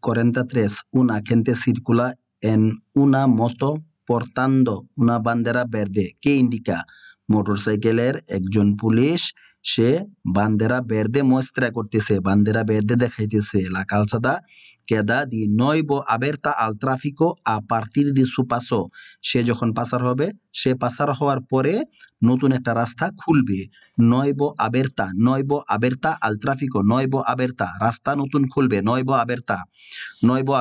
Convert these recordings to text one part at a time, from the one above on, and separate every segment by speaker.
Speaker 1: 43, Una agente circula en una moto portando una bandera verde que indica motorcycler ekjon police she bandera verde muestra cortese bandera verde dekhaitese la calzada queda de nuevo aberta al tráfico a partir de su paso. Se con pasar hobe, se a hobar pore, no tu nuestra rasta culbe. Nuevo abierta, nuevo abierta al tráfico, nuevo aberta. rasta no tu culbe, nuevo abierta, nuevo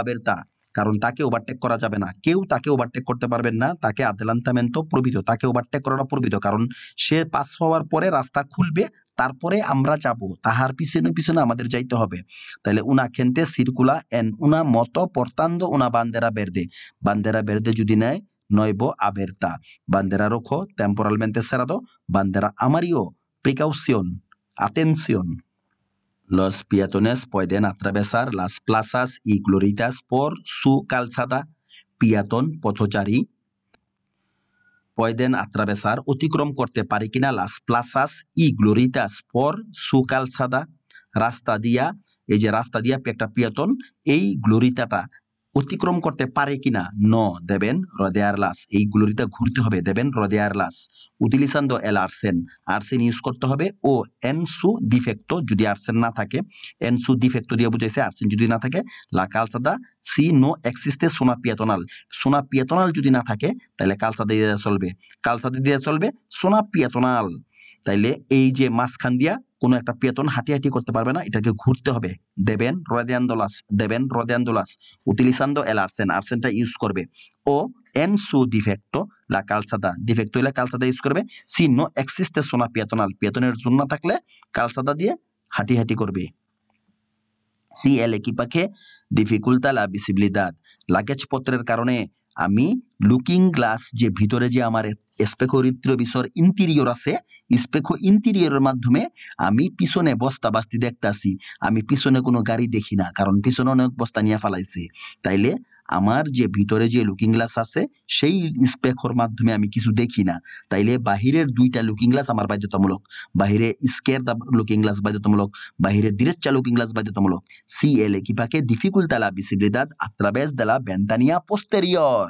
Speaker 1: কারণ তাকে overtake করা যাবে না কেউ তাকে overtake করতে পারবেন না তাকে তো প্রভৃত তাকে ওভারটেক করাটা প্রভৃত কারণ সে পাস হওয়ার পরে রাস্তা খুলবে তারপরে আমরা যাব তাহার পিছনে পিছনে আমাদের যাইতে হবে তাহলে উনা খেনতে সিরকুলা এন উনা মত পরতান্দ উনা বান্দেরা বেরদে বান্দেরা বেরদে যদি নেয় নয়ব আবেরতা বান্দেরা রোখো টেম্পোরালমেন্তে সেরাদো বান্দেরা আমারিও প্রিকাউশন আতেনসিয়ন Los peatones pueden atravesar las plazas y gloritas por su calzada peatón potochari. Pueden atravesar অতিক্রম Corte Parikina las plazas y gloritas por su calzada রাস্তা Ella এই Pietra রাস্তা y Glorita অতিক্রম করতে পারে কিনা ন দেবেন রদেয়ারলাস এইগুলোরিতে ঘুরতে হবে দেবেন উদিলিসান উতিলিসান্দ এল আর্সেন আর্সেন ইউজ করতে হবে ও এনসু ডিফেক্টো যদি আর্সেন না থাকে এনসু ডিফেক্টো দিয়ে বুঝেছে আর্সেন যদি না থাকে লা কালসাদা সি নো এক্সিস্টে সোনা পিয়াতনাল সোনা পিয়াতনাল যদি না থাকে তাহলে কালসাদা দিয়ে চলবে কালসাদা দিয়ে চলবে সোনা পিয়াতনাল তাইলে এই যে মাসখান দিয়া কোনো একটা পেতন হাঁটিয়াটি করতে পারবে না এটাকে ঘুরতে হবে দেবেন রদেন্দোলাস দেবেন রদেন্দোলাস উটিলিসান্দ এল আর্সেন আর্সেনটা ইউজ করবে ও এন সু ডিফেক্টো লা কালসাদা ডিফেক্টো এলে কালসাদা ইউজ করবে সি নো এক্সিস্টে সোনা পেতনাল পেতনের জন্য থাকলে কালসাদা দিয়ে হাঁটি হাঁটি করবে সি এল একি পাখে ডিফিকুল্টা লা বিসিবিলিদাদ লাগেজ পত্রের কারণে আমি লুকিং গ্লাস যে ভিতরে যে আমার স্পেকরিত্রবিসর ইন্টিরিয়র আছে স্পেকো ইন্টিরিয়রের মাধ্যমে আমি পিছনে বস্তা বাস্তি দেখতাছি আমি পিছনে কোনো গাড়ি দেখি না কারণ পিছনে অনেক বস্তা নিয়ে ফেলাইছে তাইলে আমার যে ভিতরে যে লুকিং গ্লাস আছে সেই স্পেকর মাধ্যমে আমি কিছু দেখি না তাইলে বাহিরের দুইটা লুকিং গ্লাস আমার বাধ্যতামূলক বাহিরে স্কের লুকিং গ্লাস বাধ্যতামূলক বাহিরে দিরেচ্চা লুকিং গ্লাস বাধ্যতামূলক সি এল এ কিপাকে dificulta la visibilidad আত্রাবেস দেলা de পোস্টেরিয়র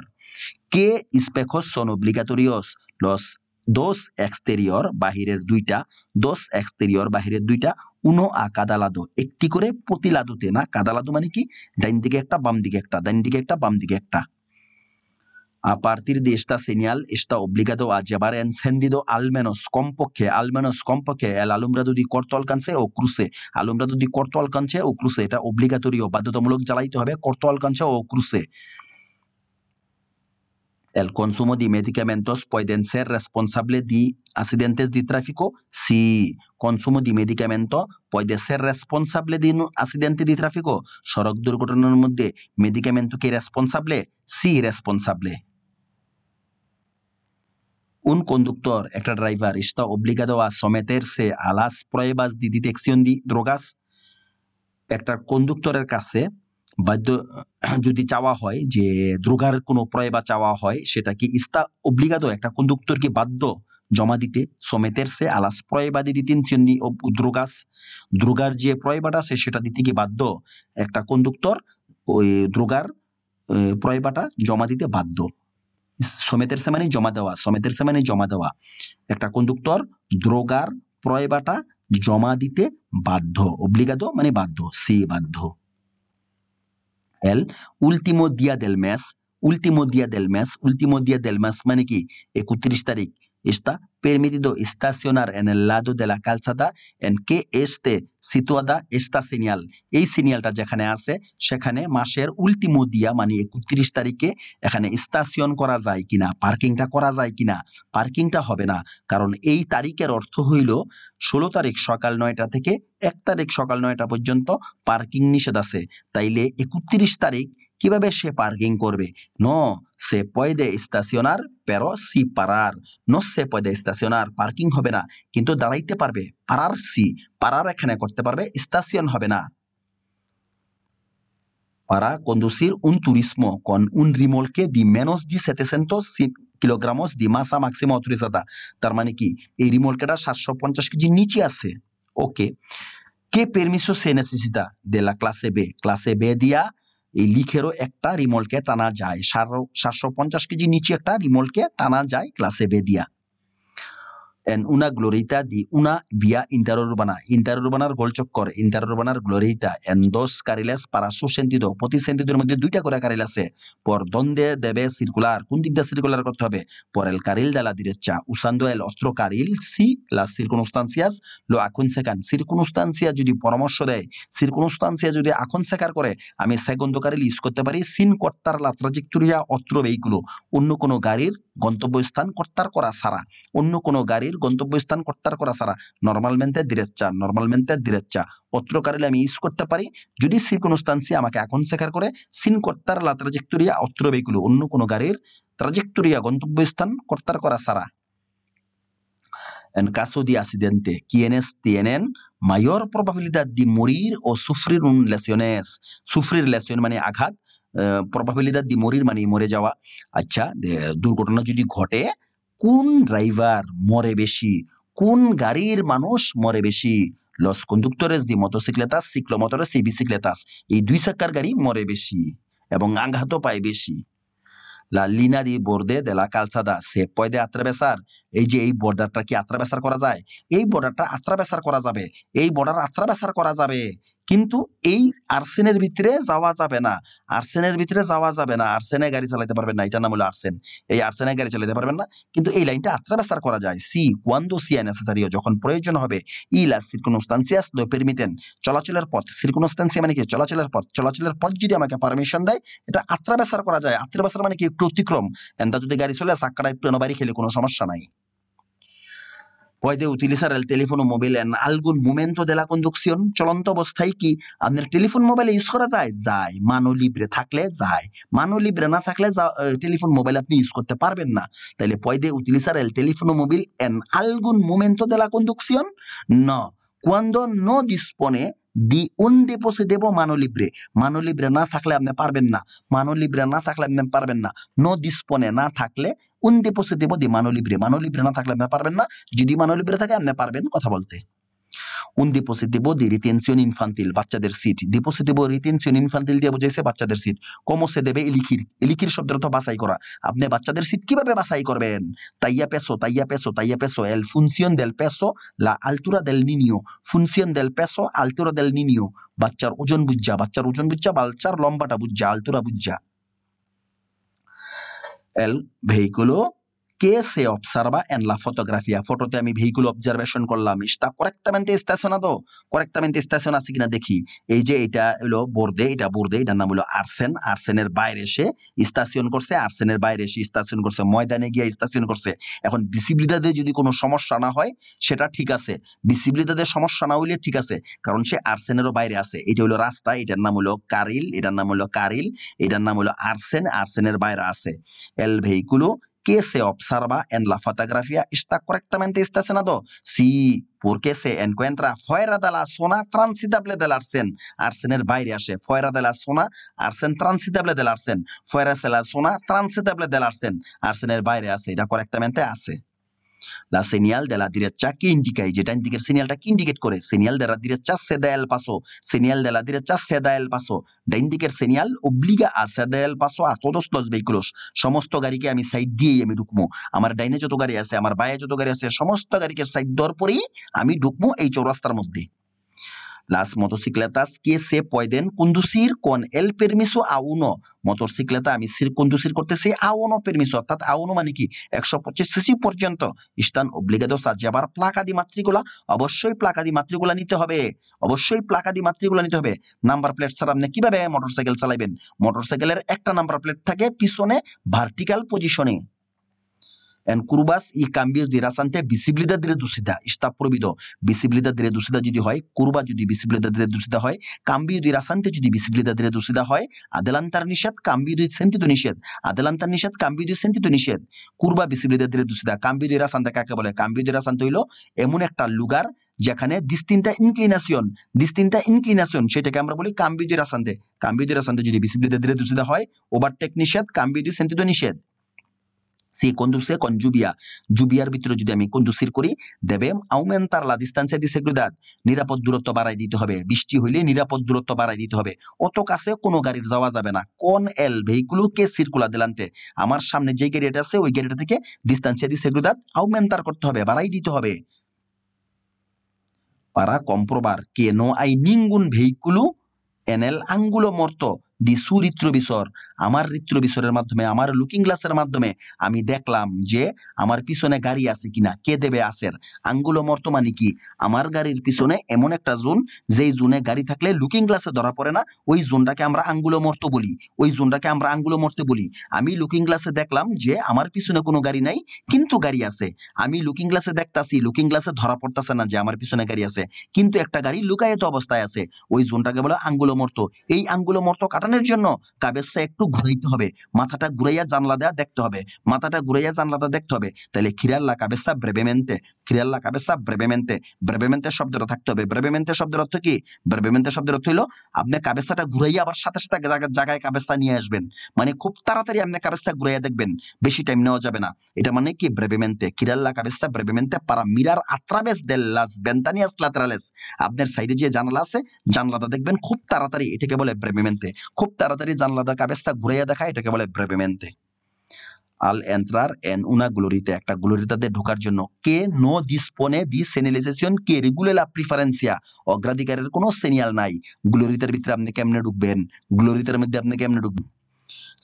Speaker 1: কে posterior, que espejos son দোষ এক্সটেরিয়র বাহিরের দুইটা দোষ এক্সটেরিয়র বাহিরের দুইটা উনো আ কাদালাদো একটি করে প্রতিলাদুতে না কাদালাদু মানে কি ডাইন দিকে একটা বাম দিকে একটা ডাইন দিকে একটা বাম দিকে একটা আ দেশটা দি এস্তা সিনিয়াল এস্তা অব্লিগাদো আজ এবার এন সেন্দিদো আলমেনস কমপক্ষে আলমেনস কমপক্ষে এল আলুমরা দুদি করতল কানছে ও ক্রুসে আলুমরা দুদি করতল কানছে ও ক্রুসে এটা অব্লিগাতরি ও বাধ্যতামূলক জ্বালাইতে হবে করতল কানছে ও ক্রুসে el consumo de medicamentos pueden ser responsable de accidentes de tráfico si consumo de medicamento puede ser responsable de un accidente de tráfico সড়ক দুর্ঘটনার মধ্যে medicamento কি responsable? Sí, responsable. Un conductor, extra driver, está obligado a someterse a las pruebas de detección de drogas. El conductor el caso. বাধ্য যদি চাওয়া হয় যে দ্রোগার কোনো প্রয় বা চাওয়া হয় সেটা কি ইস্তা অব্লিগাদ একটা কি বাধ্য জমা দিতে সমেতের সে আলাস প্রয়বাদী দিতেন চিন্নি ও দ্রোগাস দ্রোগার যে প্রয়বাটা সে সেটা দিতে কি বাধ্য একটা কন্ডুক্টর ওই দ্রোগার প্রয়বাটা জমা দিতে বাধ্য সমেতের মানে জমা দেওয়া সমেতের মানে জমা দেওয়া একটা কন্ডুক্টর দ্রোগার প্রয়বাটা জমা দিতে বাধ্য অব্লিগাদো মানে বাধ্য সে বাধ্য el último día del mes último día del mes último día del mes maniquí, ecutristarik. está permitido estacionar en el lado de la calzada en que esté situada esta señal এই সিনিয়ালটা যেখানে আছে সেখানে মাসের উল্টিমো দিয়া মানে একত্রিশ তারিখে এখানে স্টেশন করা যায় কিনা পার্কিংটা করা যায় কিনা পার্কিংটা হবে না কারণ এই তারিখের অর্থ হইল ষোলো তারিখ সকাল নয়টা থেকে এক তারিখ সকাল নয়টা পর্যন্ত পার্কিং নিষেধ আছে তাইলে একত্রিশ তারিখ কিভাবে সে পার্কিং করবে নো সে পয়দে স্টেশনার পেরো সি পারার নো সে পয়দে স্টেশনার পার্কিং হবে না কিন্তু দাঁড়াইতে পারবে পারার সি পারার এখানে করতে পারবে স্টেশন হবে না para conducir un turismo con un remolque de menos de 700 kilogramos de masa máxima autorizada তার মানে কি এই রিমোলকেটা সাতশো পঞ্চাশ কেজি নিচে আছে ওকে কে permiso se necesita de la clase B clase B দিয়া এই লিখেরও একটা রিমলকে টানা যায় সারো সাতশো পঞ্চাশ কেজি নিচে একটা রিমলকে টানা যায় ক্লাসে বেদিয়া en una glorita de una vía interurbana, interurbanar Chocor interurbana glorieta en dos carriles para su sentido, por donde debe circular, ¿Cuándo circular করতে por el carril de la derecha, usando el otro carril si las circunstancias lo aconsejan, circunstancia যদি পরামর্শ de, circunstancia যদি aconsejar a mi segundo carril use sin cortar la trayectoria otro vehículo, অন্য con গাড়ির están la করা uno con un carril ফাইল গন্তব্যস্থান কর্তার করা ছাড়া নর্মালমেন্টে দিরেচ্ছা নর্মালমেন্টে দিরেচ্ছা অত্র কারিলে আমি ইউজ করতে পারি যদি সিরকনস্তান্সি আমাকে এখন শেখার করে সিন কর্তার লা ট্রাজেক্টোরিয়া অত্র বেকুলো অন্য কোনো গাড়ির ট্রাজেক্টোরিয়া গন্তব্যস্থান কর্তার করা ছাড়া মানে আঘাত দি মরির মানে মরে যাওয়া আচ্ছা দুর্ঘটনা যদি ঘটে কোন ড্রাইভার মরে বেশি কোন গাড়ির মানুষ মরে বেশি los দি de সিক্লো ciclomotores y bicicletas এই দুই চাকার গাড়ি মরে বেশি এবং আঘাতও পায় বেশি লা লিনা দি বোর্দে দেলা কালসাদা সে পয়দে আত্রাবেসার এই যে এই বর্ডারটা কি আত্রাবেসার করা যায় এই বর্ডারটা আত্রাবেসার করা যাবে এই বর্ডার আত্রাবেসার করা যাবে কিন্তু এই আর্সেনের ভিতরে যাওয়া যাবে না আর্সেনের ভিতরে যাওয়া যাবে না আর্সেনে গাড়ি চালাতে পারবেন না এটা নাম হলো আর্সেন এই আর্সেনে গাড়ি চালাতে পারবেন না কিন্তু এই লাইনটা আত্রা ব্যস্তার করা যায় সি কোয়ান্দো সি নেসেসারিও যখন প্রয়োজন হবে ই লাস সিরকুনস্তান্সিয়াস দো পেরমিতেন চলাচলের পথ সিরকুনস্তান্সিয়া মানে কি চলাচলের পথ চলাচলের পথ যদি আমাকে পারমিশন দেয় এটা আত্রা ব্যস্তার করা যায় আত্রা ব্যস্তার মানে কি একটু অতিক্রম এন্দা যদি গাড়ি চলে চাক্কাটা একটু নবারি খেলে কোনো সমস্যা নাই puede utilizar el teléfono móvil en algún momento de la conducción চলন্ত অবস্থায় কি আপনার móvil মোবাইল ইউজ zai. যায় যায় libre, zai. থাকলে যায় libre, লিব্রে না থাকলে টেলিফোন মোবাইল আপনি ইউজ করতে পারবেন না puede utilizar el teléfono móvil en algún momento de la conducción no cuando no dispone দি উন পৌঁছে দেব মানলিব্রে মানলিব্রে না থাকলে আপনি পারবেন না মানলিব্রে না থাকলে আপনি পারবেন না নো দিসপনে না থাকলে উন পৌঁছে দেব দি মানলিব্রে মানলিব্রে না থাকলে আপনি পারবেন না যদি মানলিব্রে থাকে আপনি পারবেন কথা বলতে un dispositivo de retención infantil, বাচ্চাদের সিট ডিপোজিটিভ রিটেনশন ইনফান্টিল দিয়ে বুঝাইছে বাচ্চাদের সিট কমো সে দেবে ইলিখির ইলিখির শব্দের অর্থ বাছাই করা আপনি বাচ্চাদের সিট কিভাবে বাছাই করবেন তাইয়া পেসো তাইয়া পেসো তাইয়া পেসো এল ফুনসিয়ন দেল পেসো লা আলতুরা দেল নিনিও ফুনসিয়ন দেল পেসো আলতুরা দেল নিনিও বাচ্চার ওজন বুঝা বাচ্চার ওজন বুঝা বাচ্চার লম্বাটা বুঝা আলতুরা বুঝা el vehículo কে সে osserva en ফটোগ্রাফিয়া fotografia ফটোতে আমি ভেহিকুল অবজারভেশন করলাম ইস্তা করেক্টামেন্টে আদো করেক্টামেন্টে স্টেশন আছে কিনা দেখি এই যে এটা হলো বোর্দে এটা বোর্ডে এটার নাম হলো আর্সেন আর্সেনের বাইরে এসে স্টেশন করছে আর্সেনের বাইরে এসে স্টেশন করছে ময়দানে গিয়ে স্টেশন করছে এখন বিসিবিলিতাতে যদি কোনো সমস্যা না হয় সেটা ঠিক আছে বিসিবিলিতাতে সমস্যা না হইলে ঠিক আছে কারণ সে আর্সেনেরও বাইরে আছে এটা হলো রাস্তা এটার নাম হলো কারিল এটার নাম হলো কারিল এটার নাম হলো আর্সেন আর্সেনের বাইরে আছে এল ভেহিকুলো qué se observa en la fotografía está correctamente estacionado. Sí, porque se encuentra fuera de la zona transitable del Arsén el বাইরে hace fuera de la zona arsén transitable del arsén. Fuera de la zona transitable del arsen. Arsener বাইরে আছে Irá correctamente hace. La señal de la derecha que indica indicate করে signal de la derecha se da el paso señal de la derecha se da el paso ডান দিকের signal obliga a se da el paso a todos los vehículos সমস্ত গাড়িকে আমি side দিয়ে আমি ঢুকবো আমার ডাইনে যত গাড়ি আছে আমার বায়ে যত গাড়ি আছে সমস্ত গাড়িকে সাইড দেওয়ার পরেই আমি ঢুকবো এই চৌরাস্তার মধ্যে Las motocicletas que se pueden conducir con el permiso A1 মোটরসাইকেলটা আমি কন্ডুসির করতেছি আওনো পারমিশন অর্থাৎ আওনো মানে কি একশো সিসি পর্যন্ত স্থান অব্লিগাদো সার্জে প্লাকাদি মাতৃগুলা অবশ্যই প্লাকাদি মাতৃগুলা নিতে হবে অবশ্যই প্লাকাদি মাতৃগুলা নিতে হবে নাম্বার প্লেট ছাড়া আপনি কিভাবে মোটরসাইকেল চালাবেন মোটরসাইকেলের একটা নাম্বার প্লেট থাকে পিছনে ভার্টিক্যাল পজিশনে En kurubas y cambios de rasante visibilidad reducida está prohibido. Visibilidad reducida যদি হয় কুরবা যদি visibilidad reducida হয় cambio de rasante যদি visibilidad reducida হয় adelantar নিষেধ cambio de sentido নিষেধ adelantar নিষেধ cambio de sentido নিষেধ কুরবা visibilidad reducida cambio de rasante কাকে বলে cambio de rasante হইল এমন একটা লুগার যেখানে দিস্তিনটা ইনক্লিনেশন দিস্তিনটা ইনক্লিনেশন সেটাকে আমরা বলি কাম্বিদি রাসান্তে কাম্বিদি রাসান্তে যদি বিসিবিলিতে ধীরে দূষিত হয় ওভারটেক নিষেধ কাম্বিদি সেন্টিত নিষেধ সি কন্দুসে কন জুবিয়া জুবিয়ার ভিতরে যদি আমি কন্দুসির করি দেবে আউমেন্তার লা ডিস্টেন্সে দিছে গ্রিদাদ নিরাপদ দূরত্ব বাড়াই দিতে হবে বৃষ্টি হইলে নিরাপদ দূরত্ব বাড়াই দিতে হবে অত কাছে কোনো গাড়ির যাওয়া যাবে না কোন এল ভেহিকুল কে সিরকুলা দিলান্তে আমার সামনে যে গাড়িটা আছে ওই গাড়িটা থেকে ডিস্টেন্সে দিছে গ্রিদাদ আউমেন্তার করতে হবে বাড়াই দিতে হবে পারা comprobar কে নো আই নিঙ্গুন vehículo এনএল আঙ্গুলো মর্ত দি সুরিত্র বিসর আমার ঋত্রবিশ্বরের মাধ্যমে আমার লুকিং গ্লাসের মাধ্যমে আমি দেখলাম যে আমার পিছনে গাড়ি আছে কিনা কে দেবে আসের আঙ্গুলো মর্তমানে কি আমার গাড়ির পিছনে এমন একটা জোন যেই জোনে গাড়ি থাকলে লুকিং গ্লাসে ধরা পড়ে না ওই জোনটাকে আমরা আঙ্গুল মর্ত বলি ওই জোনটাকে আমরা আঙ্গুল মর্তে বলি আমি লুকিং গ্লাসে দেখলাম যে আমার পিছনে কোনো গাড়ি নাই কিন্তু গাড়ি আছে আমি লুকিং গ্লাসে দেখতাছি লুকিং গ্লাসে ধরা পড়তেছে না যে আমার পিছনে গাড়ি আছে কিন্তু একটা গাড়ি লুকায়ত অবস্থায় আছে ওই জোনটাকে বলে আঙ্গুল মর্ত এই আঙ্গুল মর্ত কাটানোর জন্য কাবেসা একটু ঘুরাইতে হবে মাথাটা ঘুরাইয়া জানলা দেয়া দেখতে হবে মাথাটা ঘুরাইয়া জানলাটা দেখতে হবে তাহলে খিরাল্লা কাবেসা ব্রেবেমেন্তে ক্রিয়াল্লা কাবেসা ব্রেবেমেন্তে ব্রেবেমেন্তে শব্দটা থাকতে হবে ব্রেবেমেন্তে শব্দের অর্থ কি ব্রেবেমেন্তে শব্দের অর্থ হলো আপনি কাবেসাটা ঘুরাইয়া আবার সাথে সাথে জায়গায় কাবেসা নিয়ে আসবেন মানে খুব তাড়াতাড়ি আপনি কাবেসা ঘুরাইয়া দেখবেন বেশি টাইম নেওয়া যাবে না এটা মানে কি ব্রেবেমেন্তে ক্রিয়াল্লা কাবেসা ব্রেবেমেন্তে পারা মিরার আত্রাবেস দেল্লাস বেন্তানিয়াস ল্যাটারালেস আপনার সাইডে যে জানলা আছে জানলাটা দেখবেন খুব তাড়াতাড়ি এটাকে বলে ব্রেবেমেন্তে খুব তাড়াতাড়ি জানলাটা কাবেসা ঘুরাইয়া দেখা এটাকে বলে ব্রেবেমেন্তে আল এন্ট্রার এন উনা গ্লোরিতে একটা গ্লোরিতাতে ঢোকার জন্য কে নো পনে দিস সেনিলাইজেশন কে লা প্রিফারেন্সিয়া অগ্রাধিকারের কোনো সেনিয়াল নাই গ্লোরিতার ভিতরে আপনি কেমনে ঢুকবেন গ্লোরিতার মধ্যে আপনি কেমনে ঢুকবেন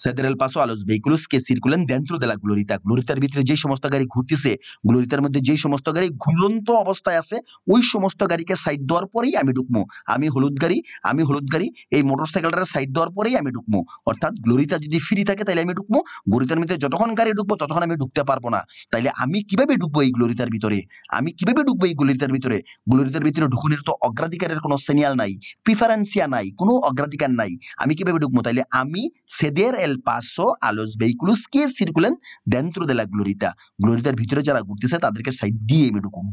Speaker 1: সেদের পাশো আলোস ভেহিকুলস কে সিরকুলেন দেন্ত্র দেলা গ্লোরিতা গ্লোরিতার ভিতরে যে সমস্ত গাড়ি ঘুরতেছে গ্লোরিতার মধ্যে যে সমস্ত গাড়ি ঘুরন্ত অবস্থায় আছে ওই সমস্ত গাড়িকে সাইড দেওয়ার পরেই আমি ঢুকবো আমি হলুদ গাড়ি আমি হলুদ গাড়ি এই মোটরসাইকেলটার সাইড দেওয়ার পরেই আমি ঢুকবো অর্থাৎ গ্লোরিতা যদি ফ্রি থাকে তাহলে আমি ঢুকবো গ্লোরিতার মধ্যে যতক্ষণ গাড়ি ঢুকবো ততক্ষণ আমি ঢুকতে পারবো না তাইলে আমি কিভাবে ঢুকবো এই গ্লোরিতার ভিতরে আমি কিভাবে ঢুকবো এই গ্লোরিতার ভিতরে গ্লোরিতার ভিতরে ঢুকনের তো অগ্রাধিকারের কোনো সিনিয়াল নাই প্রিফারেন্সিয়া নাই কোনো অগ্রাধিকার নাই আমি কিভাবে ঢুকমো তাইলে আমি সেদের el paso a los vehículos que circulan dentro de la glorita. Gloritaর ভিতরে যারা ঘুরতেছে তাদেরকে সাইড দিয়ে এরকম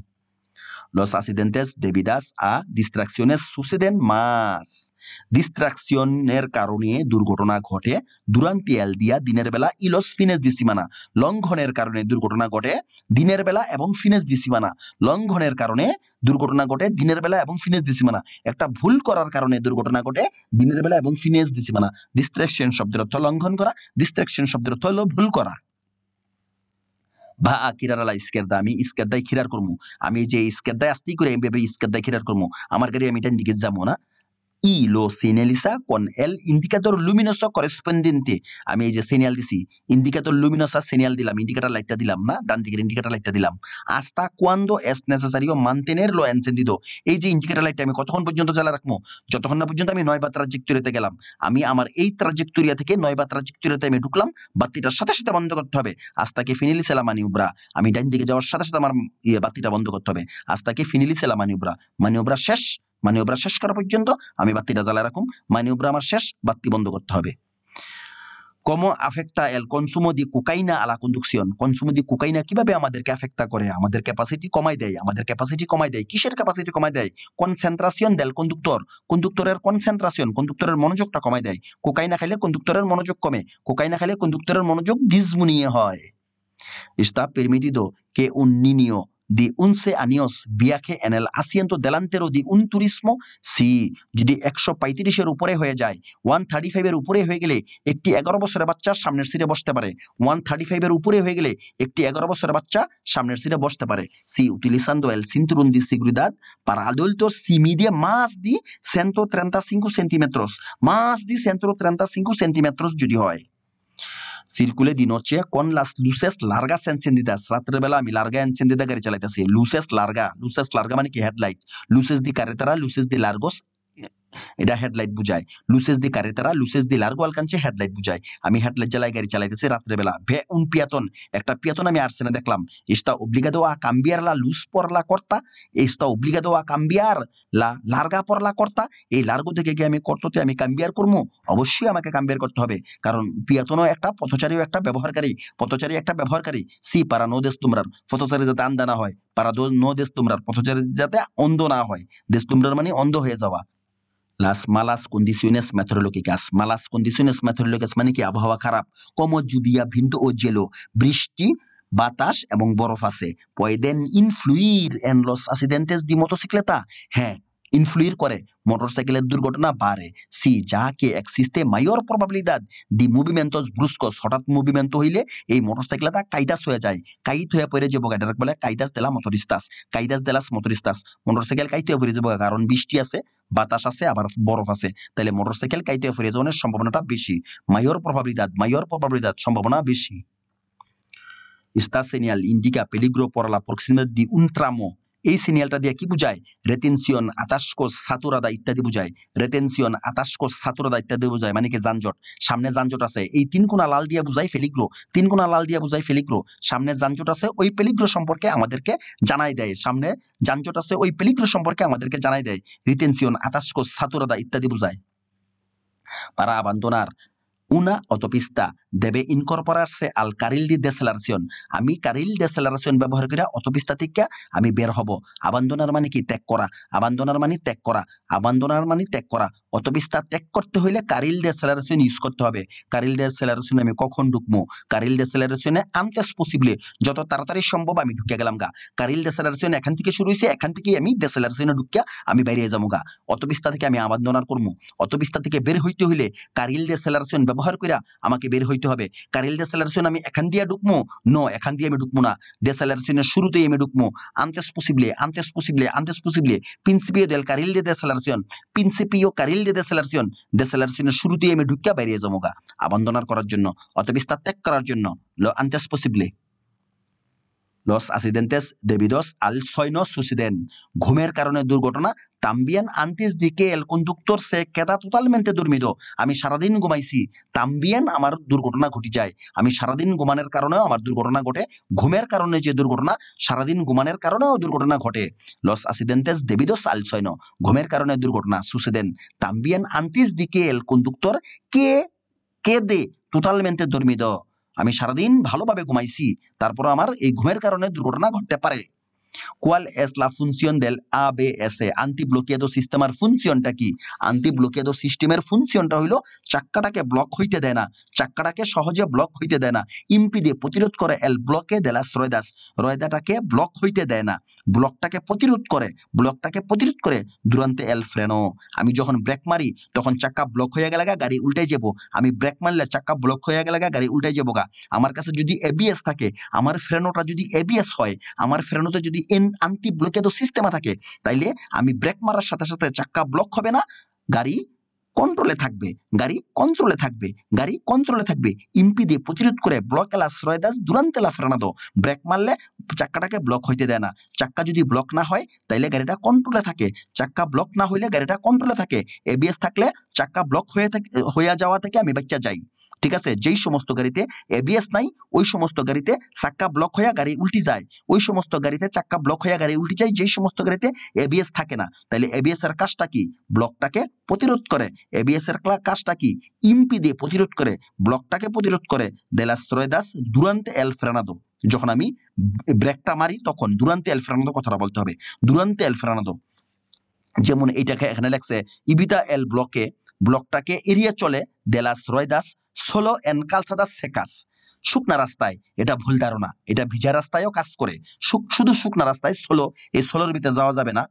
Speaker 1: Los accidentes debidas a distracciones suceden más. ডিস্ট্রাকশনের কারণে দুর্ঘটনা ঘটে দুরান্তি এল দিয়া দিনের বেলা ইলস ফিনেস দিসিমানা লঙ্ঘনের কারণে দুর্ঘটনা ঘটে দিনের বেলা এবং ফিনেস দিসিমানা লঙ্ঘনের কারণে দুর্ঘটনা ঘটে দিনের বেলা এবং ফিনেস দিসিমানা একটা ভুল করার কারণে দুর্ঘটনা ঘটে দিনের বেলা এবং ফিনেস দিসিমানা ডিস্ট্রাকশন শব্দের অর্থ লঙ্ঘন করা ডিস্ট্রাকশন শব্দের অর্থ হলো ভুল করা ভা কিরার আলা ইস্কের দা আমি ইস্কের দায় খিরার করবো আমি যে ইস্কের দায় আসতেই করে এমবে ইস্কের দায় খিরার করবো আমার গাড়ি আমি এটা দিকে যাবো না ই লো সিনেলিসা কন এল ইন্ডিকেটর luminoso করেসপন্ডেন্টে আমি এই যে সিনিয়াল দিছি ইন্ডিকেটর লুমিনোসা সিনিয়াল দিলাম ইন্ডিকেটর লাইটটা দিলাম না ডান দিকের ইন্ডিকেটর লাইটটা দিলাম আস্তা কোয়ান্দো এস নেসেসারি ও মান্তেনের লো এনসেন এনসেন্দিদ এই যে ইন্ডিকেটর লাইটটা আমি কতক্ষণ পর্যন্ত চালা রাখবো যতক্ষণ না পর্যন্ত আমি নয় বা ট্রাজেক্টরিতে গেলাম আমি আমার এই ট্রাজেক্টরিয়া থেকে নয় বা ট্রাজেক্টরিয়াতে আমি ঢুকলাম বাতিটার সাথে সাথে বন্ধ করতে হবে আস্তাকে ফিনিলি সেলামানি উবরা আমি ডান দিকে যাওয়ার সাথে সাথে আমার ইয়ে বাতিটা বন্ধ করতে হবে আস্তাকে ফিনিলি সেলামানি উবরা মানে উবরা শেষ মানিওব্রা শেষ করা পর্যন্ত আমি বাতিটা জ্বালা রাখুম মানিওব্রা আমার শেষ বাতি বন্ধ করতে হবে কমো আফেক্টা এল কনসুমো দি কুকাইনা আলা কন্ডুকশন কনসুমো দি কুকাইনা কিভাবে আমাদেরকে আফেক্টা করে আমাদের ক্যাপাসিটি কমাই দেয় আমাদের ক্যাপাসিটি কমাই দেয় কিসের ক্যাপাসিটি কমাই দেয় কনসেন্ট্রাসিয়ন দেল কন্ডুক্টর কন্ডুক্টরের কনসেন্ট্রাসিয়ন কন্ডুক্টরের মনোযোগটা কমাই দেয় কুকাইনা খাইলে কন্ডুক্টরের মনোযোগ কমে কুকাইনা খাইলে কন্ডুক্টরের মনোযোগ ডিজমুনিয়ে হয় ইস্তা permitido কে un de 11 años viaje en el asiento delantero de un turismo সি যদি একশো পঁয়ত্রিশের উপরে হয়ে যায় 135 থার্টি ফাইভের উপরে হয়ে গেলে একটি এগারো বছরের বাচ্চা সামনের সিটে বসতে পারে 135 থার্টি ফাইভের উপরে হয়ে গেলে একটি এগারো বছরের বাচ্চা সামনের সিটে বসতে পারে সি utilizando el cinturón de seguridad para adultos si mide más de 135 centímetros más de 135 centímetros যদি হয় সিরকুলে দিন হচ্ছে কোন লুসেস লার্গা largas encendidas. রাতের বেলা আমি লার্গা এনচেন্দিদা গাড়ি চালাইতেছি লুসেস লার্গা লুসেস লার্গা মানে কি হেডলাইট লুসেস দি কারেতারা লুসেস দি লার্গোস এটা হেডলাইট বুঝায় লুসেস দি কারে তারা লুসেস দি লার্গো আলকানছে হেডলাইট বুঝায় আমি হেডলাইট জ্বালাই গাড়ি চালাইতেছি রাত্রেবেলা ভে উন পিয়াতন একটা পিয়াতন আমি আর্সেনে দেখলাম ইস্তা অব্লিগাদো আ কাম্বিয়ার লা লুস পরলা কর্তা ইস্তা অব্লিগাদো আ কাম্বিয়ার লা লার্গা পরলা কর্তা এই লার্গো থেকে গিয়ে আমি কর্ততে আমি কাম্বিয়ার করবো অবশ্যই আমাকে কাম্বিয়ার করতে হবে কারণ পিয়াতনও একটা পথচারীও একটা ব্যবহারকারী পথচারী একটা ব্যবহারকারী সি পারা নো দেশ তোমরার পথচারী যাতে আন্দা না হয় পারা নো দেশ তোমরার পথচারী যাতে অন্ধ না হয় দেশ তোমরার মানে অন্ধ হয়ে যাওয়া las malas condiciones meteorológicas. Malas condiciones meteorológicas মানে কি আবহাওয়া খারাপ কমজুবিয়া ভিন্ত ও জেলো বৃষ্টি বাতাস এবং বরফ আছে পয়দেন ইনফ্লুইর এন্ড লস অ্যাসিডেন্টেস দি মোটোসিক্লেতা হ্যাঁ ইনফ্লুয়ের করে মোটরসাইকেলের দুর্ঘটনা বাড়ে সি যা কে এক্সিস্তে মাইয়র প্রবাবিলিদাদ দি মুভিমেন্টস ব্রুস্কস হঠাৎ মুভিমেন্ট হইলে এই মোটরসাইকেলটা কাইদাস হয়ে যায় কাইত হয়ে পড়ে যে বগা বলে কাইদাস দেলা মটরিস্তাস কাইদাস দেলাস মটরিস্তাস মোটরসাইকেল কাইতে হয়ে পড়ে কারণ বৃষ্টি আছে বাতাস আছে আবার বরফ আছে তাহলে মোটরসাইকেল কাইতে হয়ে যাওয়ার সম্ভাবনাটা বেশি মাইয়র প্রবাবিলিদাদ মাইয়র প্রবাবিলিদাদ সম্ভাবনা বেশি ইস্তাসেনিয়াল ইন্ডিকা পেলিগ্রো peligro প্রক্সিমেট দি উন্ট্রামো এই সিনিয়ালটা দিয়ে কি বুঝায় রেতেনসিয়ন কোষ সাতুরাদা ইত্যাদি বুঝায় রেতেনসিয়ন আতাসকো সাতুরাদা ইত্যাদি বুঝায় মানে কি যানজট সামনে যানজট আছে এই তিন কোনা লাল দিয়ে বুঝায় ফেলিগ্রো তিন কোনা লাল দিয়ে বুঝায় ফেলিগ্রো সামনে যানজট আছে ওই পেলিগ্রো সম্পর্কে আমাদেরকে জানাই দেয় সামনে যানজট আছে ওই পেলিগ্রো সম্পর্কে আমাদেরকে জানাই দেয় রিতেনসিয়ন আতাসকো সাতুরাদা ইত্যাদি বুঝায় para abandonar Una autopista debe incorporarse al carril de deceleración. A mi carril de deceleración bebo hergura autopista tica, a mi berhobo. Abandonar mani ki tekora, abandonar mani tekora, abandonar mani tekora, অত বিস্তার ত্যাগ করতে হইলে কারিলদের সেলারেশন use করতে হবে কারিলদের সেলারেশনে আমি কখন ঢুকবো কারিলদের সেলারেশনে আমকেস পসিবলে যত তাড়াতাড়ি সম্ভব আমি ঢুকে গেলাম গা কারিল সেলারেশন এখান থেকে শুরু হয়েছে এখান থেকে আমি সেলারেশনে ঢুকিয়া আমি বাইরে যাবো গা অত বিস্তার থেকে আমি আবাদনার করবো অত বিস্তার থেকে বের হইতে হইলে কারিল সেলারেশন ব্যবহার করে আমাকে বের হইতে হবে কারিল সেলারেশন আমি এখান দিয়ে ঢুকবো ন এখান দিয়ে আমি ঢুকবো না সেলারেশনের শুরুতেই আমি ঢুকবো আনতেস পসিবলে আনতেস পসিবলে আনতেস পসিবলে প্রিন্সিপিও দেল কারিল দে সেলারেশন প্রিন্সিপিও কারিল de deceleración decelerationের শুরুতেই আমি ঢুকিয়া বাইরে যাবো গা আবান্দনার করার জন্য অত বিস্তার ত্যাগ করার জন্য লো আনতেস পসিবলি লস আসিডেন্টেস debidos al sueño ঘুমের কারণে দুর্ঘটনা তাম্বিয়ান আন্তিস দিকে এল সে কেদা টোটালমেন্টে দুর্মিদ আমি সারাদিন ঘুমাইছি তাম্বিয়ান আমার দুর্ঘটনা ঘটি যায় আমি সারাদিন ঘুমানোর কারণেও আমার দুর্ঘটনা ঘটে ঘুমের কারণে যে দুর্ঘটনা সারাদিন ঘুমানোর কারণেও দুর্ঘটনা ঘটে লস আসিডেন্টেস দেবিদস আল সৈন্য ঘুমের কারণে দুর্ঘটনা সুসেদেন তাম্বিয়ান আন্তিস দিকে এলকুন্দুক্তর কে কে দে টোটালমেন্টে দুর্মিদ আমি সারাদিন ভালোভাবে ঘুমাইছি তারপর আমার এই ঘুমের কারণে দুর্ঘটনা ঘটতে পারে কোয়াল এস ¿Cuál es la función এ আন্টি আন্টিব্লকেদো সিস্টেমের ফুনশনটা কি আন্টি আন্টিব্লকেদো সিস্টেমের ফুনশনটা হইল চাক্কাটাকে ব্লক হইতে দেয় না চাক্কাটাকে সহজে ব্লক হইতে দেয় না ইম্পিডে প্রতিরোধ করে এল ব্লকে দেলাস রয়দাস রয়দাটাকে ব্লক হইতে দেয় না ব্লকটাকে প্রতিরোধ করে ব্লকটাকে প্রতিরোধ করে দুরান্তে এল ফ্রেনো আমি যখন ব্রেক মারি তখন চাক্কা ব্লক হয়ে গেলে গাড়ি উল্টাই যাবো আমি ব্রেক মারলে চাক্কা ব্লক হয়ে গেলে গাড়ি উল্টাই যাবো গা আমার কাছে যদি এবিএস থাকে আমার ফ্রেনোটা যদি এবিএস হয় আমার ফ্রেনোতে যদি এন আন্টি ব্লকেজ সিস্টেমে থাকে তাইলে আমি ব্রেক মারার সাথে সাথে চাক্কা ব্লক হবে না গাড়ি কন্ট্রোলে থাকবে গাড়ি কন্ট্রোলে থাকবে গাড়ি কন্ট্রোলে থাকবে ইম্পি দিয়ে প্রতিরোধ করে ব্লক এলা শ্রয় দাস এলা ফেরানা দো ব্রেক মারলে চাক্কাটাকে ব্লক হইতে দেয় না চাক্কা যদি ব্লক না হয় তাইলে গাড়িটা কন্ট্রোলে থাকে চাক্কা ব্লক না হইলে গাড়িটা কন্ট্রোলে থাকে এবিএস থাকলে চাক্কা ব্লক হয়ে হয়ে যাওয়া থেকে আমি বাচ্চা যাই ঠিক আছে যেই সমস্ত গাড়িতে এবিএস নাই ওই সমস্ত গাড়িতে চাক্কা ব্লক হয়ে গাড়ি উল্টি যায় ওই সমস্ত গাড়িতে চাক্কা ব্লক হয়ে গাড়ি উল্টি যায় যেই সমস্ত গাড়িতে এবিএস থাকে না তাহলে এবিএস এর কাজটা কি ব্লকটাকে প্রতিরোধ করে এবিএস এর কাজটা কি ইম্পি দিয়ে প্রতিরোধ করে ব্লকটাকে প্রতিরোধ করে দেলাস্ত্রয় দাস দুরান্তে এল ফেরানাদো যখন আমি ব্রেকটা মারি তখন দুরান্তে এল ফেরানাদো কথাটা বলতে হবে দুরান্তে এল ফেরানাদো যেমন এইটাকে এখানে লেখছে ইবিতা এল ব্লকে ব্লকটাকে এড়িয়ে চলে দেলাস রয় দাস সোলো অ্যান্ড কালসাদাস সেকাস শুকনা রাস্তায় এটা ভুল ধারণা এটা ভিজা রাস্তায়ও কাজ করে শুধু শুকনা রাস্তায় সোলো এই সোলোর ভিতরে যাওয়া যাবে না